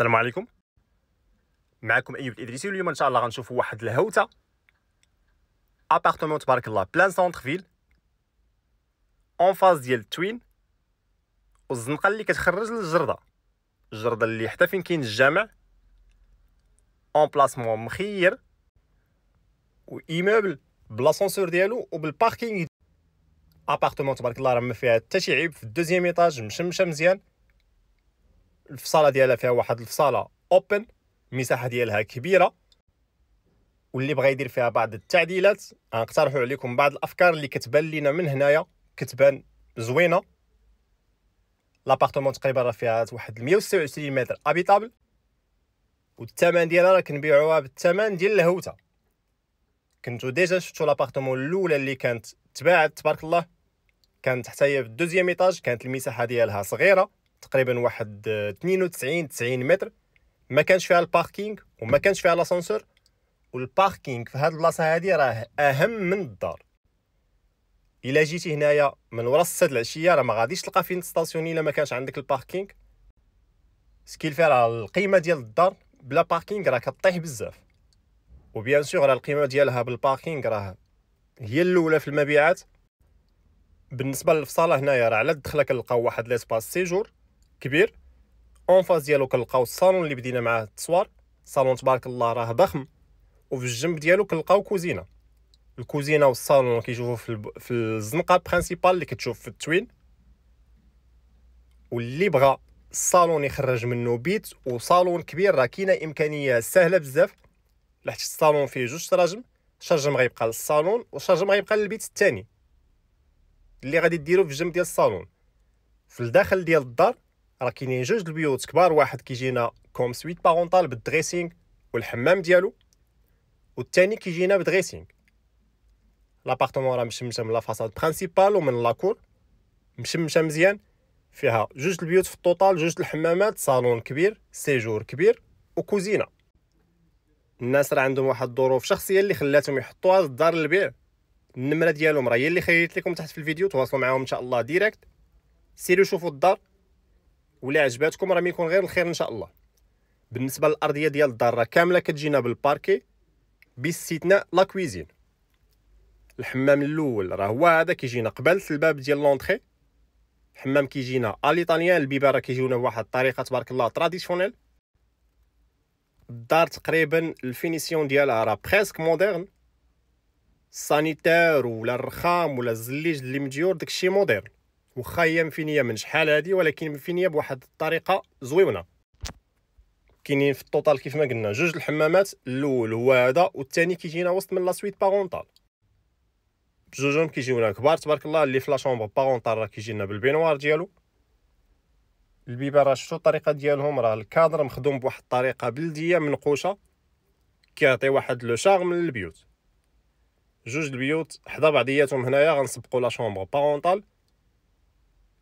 السلام عليكم معكم ايوب الادريسي اليوم ان شاء الله غنشوفوا واحد الهوته ابارتمون تبارك الله بلان سونتر فيل اون فاز ديال التوين والزنقه اللي كتخرج للجرده الجرده اللي حتى فين كاين الجامع اون بلاسمون مخير وايموبل بلاسونسور ديالو وبالباركينغ ابارتمون تبارك الله راه ما فيها حتى شي عيب في الدوزيام ايطاج مشمشه مزيان الفصاله ديالها فيها واحد الفصاله اوبن المساحه ديالها كبيره واللي بغى يدير فيها بعض التعديلات غنقترحوا عليكم بعض الافكار اللي كتبان لينا من هنايا كتبان زوينه لابارتمون تقريبا راه فيها واحد 126 متر ابيتابل والثمن ديالها راه كنبيعوها بالثمن ديال الهوته كنتو ديجا شفتوا لابارتمون الاولى اللي كانت تباعت تبارك الله كانت حتى هي في الدوزيام ايطاج كانت المساحه ديالها صغيره تقريبا واحد 92 آه، 90 متر ما كانش فيها الباركينغ وما كانش فيها لاسانسور والباركينغ في هاد البلاصه هادي راه اهم من الدار الا جيتي هنايا من ورا السد العشيه راه ما غاديش تلقى فين ستاسيوني الا ما كانش عندك الباركينغ سكيل فيها راه القيمه ديال الدار بلا باركينغ راه كطيح بزاف وبيان سور راه القيمه ديالها بالباركينغ راه هي الاولى في المبيعات بالنسبه للفصاله هنايا راه على الدخله كنلقاو واحد ليسباس سيجور كبير اون فاز ديالو كنلقاو الصالون اللي بدينا معاه التصوير صالون تبارك الله راه ضخم وفي الجنب ديالو كنلقاو كوزينه الكوزينه والصالون كيشوفوا في الب... في الزنقه برينسيبال اللي كتشوف في التوين واللي بغى الصالون يخرج منه بيت وصالون كبير راه كاينه امكانيه سهله بزاف لحتى الصالون فيه جوج تراجم شرجم غيبقى للصالون وشرجم غيبقى للبيت الثاني اللي غادي ديرو في الجنب ديال الصالون في الداخل ديال الدار راه كاينين جوج البيوت كبار واحد كيجينا كوم سويت بارونتال بالدريسينغ والحمام ديالو والثاني كيجينا بدريسينغ لابارتمون راه مشمشه من لافاساد برينسيبال ومن لاكور مشمشه مزيان فيها جوج البيوت في الطوطال جوج الحمامات صالون كبير سيجور كبير وكوزينه الناس راه عندهم واحد الظروف شخصيه اللي خلاتهم يحطوا هذا الدار للبيع النمره ديالهم راه هي اللي خليت لكم تحت في الفيديو تواصلوا معاهم ان شاء الله ديريكت سيروا شوفوا الدار ولا عجباتكم راه يكون غير الخير ان شاء الله بالنسبه للارضيه ديال الدار راه كامله كتجينا بالباركي باستثناء لا كويزين الحمام الاول راه هو هذا كيجينا قبل الباب ديال لونطخي الحمام كيجينا اليطاليان البيبان راه كيجيونا بواحد الطريقه تبارك الله تراديسيونيل الدار تقريبا الفينيسيون ديالها راه بريسك مودرن سانيتير ولا الرخام ولا الزليج اللي مديور داكشي مودرن واخا هي مفينيه من شحال هادي ولكن مفينيه بواحد الطريقه زويونه كاينين في التوتال كيف ما قلنا جوج الحمامات الاول هو هذا والثاني كيجينا وسط من لا سويت بارونتال بجوجهم كيجيونا كبار تبارك الله اللي في لا شومبر بارونتال راه كيجينا بالبينوار ديالو البيبان راه شفتو الطريقه ديالهم راه الكادر مخدوم بواحد الطريقه بلديه منقوشه كيعطي واحد لو شارم للبيوت جوج البيوت حدا بعضياتهم هنايا غنسبقوا لا شومبر بارونتال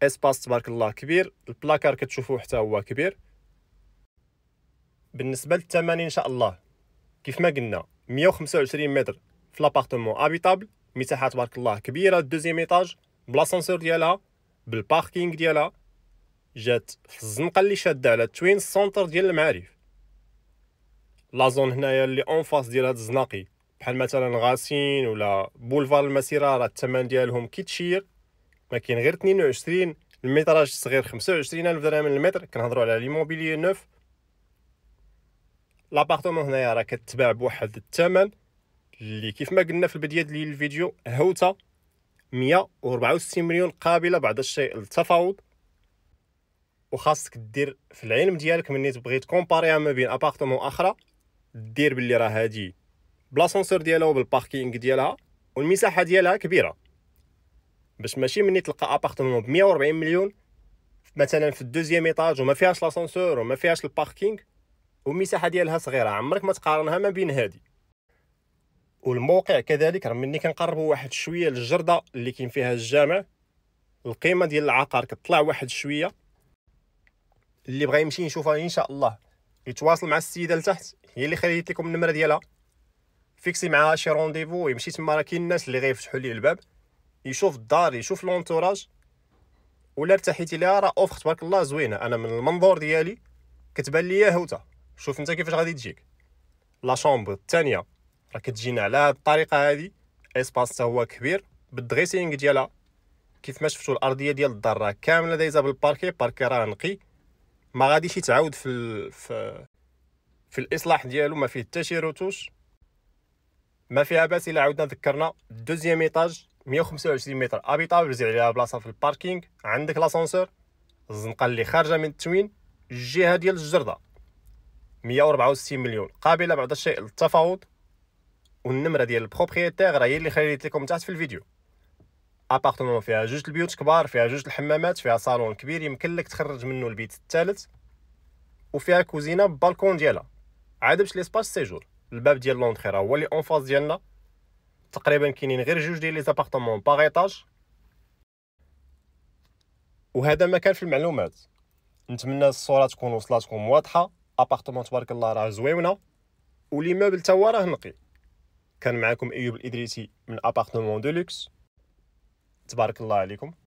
اسباس تبارك الله كبير البلاكار كتشوفو حتى هو كبير بالنسبه للثمن ان شاء الله كيف ما قلنا 125 متر في لابارتمون ابيتابل مساحه تبارك الله كبيره الدوزيام ايطاج بلاسانسور ديالها بالباركينغ ديالها جات في الزنقه اللي شاده على توين سونتر ديال المعارف لا زون هنايا اللي اون فاس ديال هاد الزناقي بحال مثلا غاسين ولا بولفار المسيره راه الثمن ديالهم كيتشير ما كاين غير 22 الميتراج الصغير 25000 درهم المتر كنهضروا على ليموبيلي نوف لابارتمون هنايا راه كتباع بواحد الثمن اللي كيف ما قلنا في البدايه ديال الفيديو هوته 164 مليون قابله بعض الشيء للتفاوض وخاصك دير في العلم ديالك ملي تبغي تكومباري ما بين ابارتمون اخرى دير باللي راه هادي بلاصونسور ديالها وبالباركينغ ديالها والمساحه ديالها كبيره باش ماشي مني تلقى ابارتمون ب 140 مليون مثلا في الدوزيام ايطاج وما فيهاش لاسانسور وما فيهاش الباركينغ والمساحه ديالها صغيره عمرك ما تقارنها ما بين هذه والموقع كذلك راه ملي كنقربوا واحد شويه للجرده اللي كاين فيها الجامع القيمه ديال العقار كتطلع واحد شويه اللي بغى يمشي يشوفها ان شاء الله يتواصل مع السيده لتحت هي اللي خليت لكم النمره ديالها فيكسي معاها شي رونديفو ويمشي تما راه كاين الناس اللي غيفتحوا ليه الباب يشوف الدار يشوف لونتوراج ولا ارتحيتي ليها راه اوفر تبارك الله زوينه انا من المنظور ديالي كتبان ليا هوته شوف انت كيفاش غادي تجيك لا شومبر الثانيه راه كتجينا على هاد الطريقه هادي اسباس حتى هو كبير بالدريسينغ ديالها كيف ما شفتوا الارضيه ديال الدار راه كامله دايزه بالباركي باركي راه نقي ما غاديش يتعاود في ال... في في الاصلاح ديالو ما فيه حتى شي روتوش ما فيها باس الا عاودنا ذكرنا دوزيام ايطاج 125 متر ابيطابل زيد عليها بلاصه في الباركينغ عندك لاسونسور الزنقه اللي خارجه من التوين الجهه ديال الجرده 164 مليون قابله بعض الشيء للتفاوض والنمره ديال البروبريتير هي اللي خليت لكم تحت في الفيديو ابارتمون فيها جوج البيوت كبار فيها جوج الحمامات فيها صالون كبير يمكن لك تخرج منه البيت الثالث وفيها كوزينه بالكون ديالها عاد باش ليسباس سيجور الباب ديال لونتري هو اللي اون فاس ديالنا تقريبا كاينين غير جوج ديال لي زابارتمون باغ ايطاج وهذا ما كان في المعلومات نتمنى الصوره تكون وصلاتكم واضحه ابارتمون تبارك الله راه زويونه وليموبل تا هو راه نقي كان معكم ايوب الادريسي من ابارتمون دو لوكس تبارك الله عليكم